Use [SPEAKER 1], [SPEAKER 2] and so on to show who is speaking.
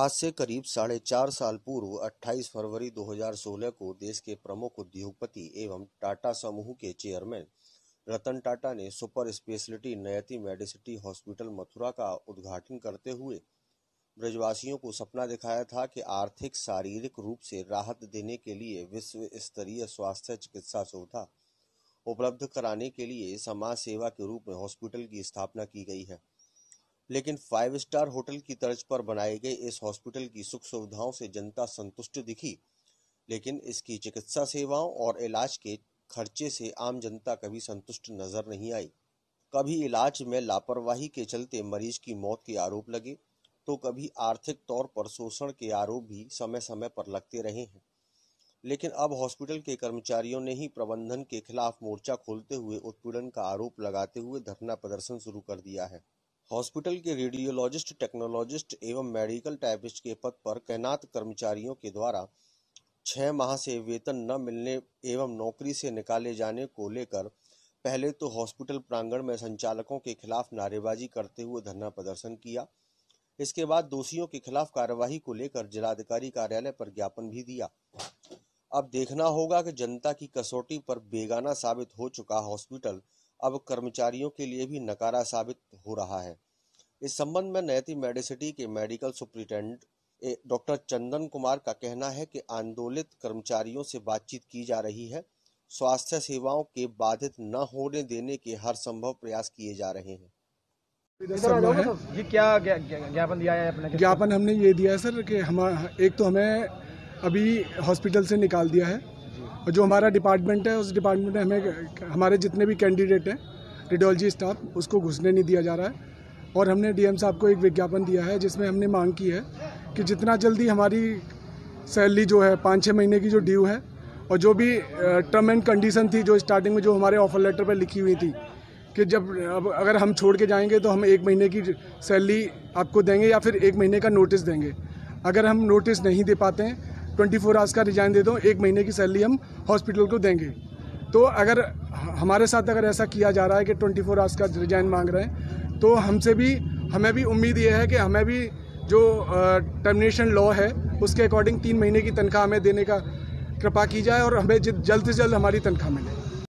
[SPEAKER 1] आज से करीब साढ़े चार साल पूर्व 28 फरवरी 2016 को देश के प्रमुख उद्योगपति एवं टाटा समूह के चेयरमैन रतन टाटा ने सुपर स्पेशलिटी नयति मेडिसिटी हॉस्पिटल मथुरा का उद्घाटन करते हुए ब्रजवासियों को सपना दिखाया था कि आर्थिक शारीरिक रूप से राहत देने के लिए विश्व स्तरीय स्वास्थ्य चिकित्सा सुविधा उपलब्ध कराने के लिए समाज सेवा के रूप में हॉस्पिटल की स्थापना की गई है लेकिन फाइव स्टार होटल की तर्ज पर बनाए गए इस हॉस्पिटल की सुख सुविधाओं से जनता संतुष्ट दिखी लेकिन इसकी चिकित्सा सेवाओं और इलाज के खर्चे से आम जनता कभी संतुष्ट नजर नहीं आई कभी इलाज में लापरवाही के चलते मरीज की मौत के आरोप लगे तो कभी आर्थिक तौर पर शोषण के आरोप भी समय समय पर लगते रहे हैं लेकिन अब हॉस्पिटल के कर्मचारियों ने ही प्रबंधन के खिलाफ मोर्चा खोलते हुए उत्पीड़न का आरोप लगाते हुए धरना प्रदर्शन शुरू कर दिया है हॉस्पिटल के रेडियोलॉजिस्ट टेक्नोलॉजिस्ट एवं मेडिकल टाइपिस्ट के पद पर तैनात कर्मचारियों के द्वारा छः माह से वेतन न मिलने एवं नौकरी से निकाले जाने को लेकर पहले तो हॉस्पिटल प्रांगण में संचालकों के खिलाफ नारेबाजी करते हुए धरना प्रदर्शन किया इसके बाद दोषियों के खिलाफ कार्यवाही को लेकर जिलाधिकारी कार्यालय पर ज्ञापन भी दिया अब देखना होगा कि जनता की कसौटी पर बेगाना साबित हो चुका हॉस्पिटल अब कर्मचारियों के लिए भी नकारा साबित हो रहा है इस संबंध में नैति मेडिसिटी के medical superintendent doctor Chandan Kumar का कहना है कि आंदोलित कर्मचारियों से बातचीत की जा रही है स्वास्थ्य सेवाओं के बाधित न होने देने के हर संभव प्रयास किए जा रहे हैं
[SPEAKER 2] ये क्या ज्ञापन दिया है अपने ज्ञापन हमने ये दिया है सर कि हम एक तो हमें अभी हॉस्पिटल से निकाल दिया है और जो हमारा डिपार्टमेंट है उस डिपार्टमेंट में हमें हमारे जितने भी कैंडिडेट हैं रेडियोलॉजी स्टाफ उसको घुसने नहीं दिया जा रहा है और हमने डीएम साहब को एक विज्ञापन दिया है जिसमें हमने मांग की है कि जितना जल्दी हमारी सैलरी जो है पाँच छः महीने की जो ड्यू है और जो भी टर्म एंड कंडीशन थी जो स्टार्टिंग में जो हमारे ऑफर लेटर पर लिखी हुई थी कि जब अब अगर हम छोड़ के जाएंगे तो हम एक महीने की सैलरी आपको देंगे या फिर एक महीने का नोटिस देंगे अगर हम नोटिस नहीं दे पाते हैं ट्वेंटी फोर आवर्स का रिजाइन दे दो एक महीने की सैलरी हम हॉस्पिटल को देंगे तो अगर हमारे साथ अगर ऐसा किया जा रहा है कि ट्वेंटी फोर आवर्स का रिजाइन मांग रहे हैं तो हमसे भी हमें भी उम्मीद ये है कि हमें भी जो टर्मिनेशन लॉ है उसके अकॉर्डिंग तीन महीने की तनख्वाह हमें देने का कृपा की जाए और हमें जल्द से जल्द हमारी तनख्वाह मिले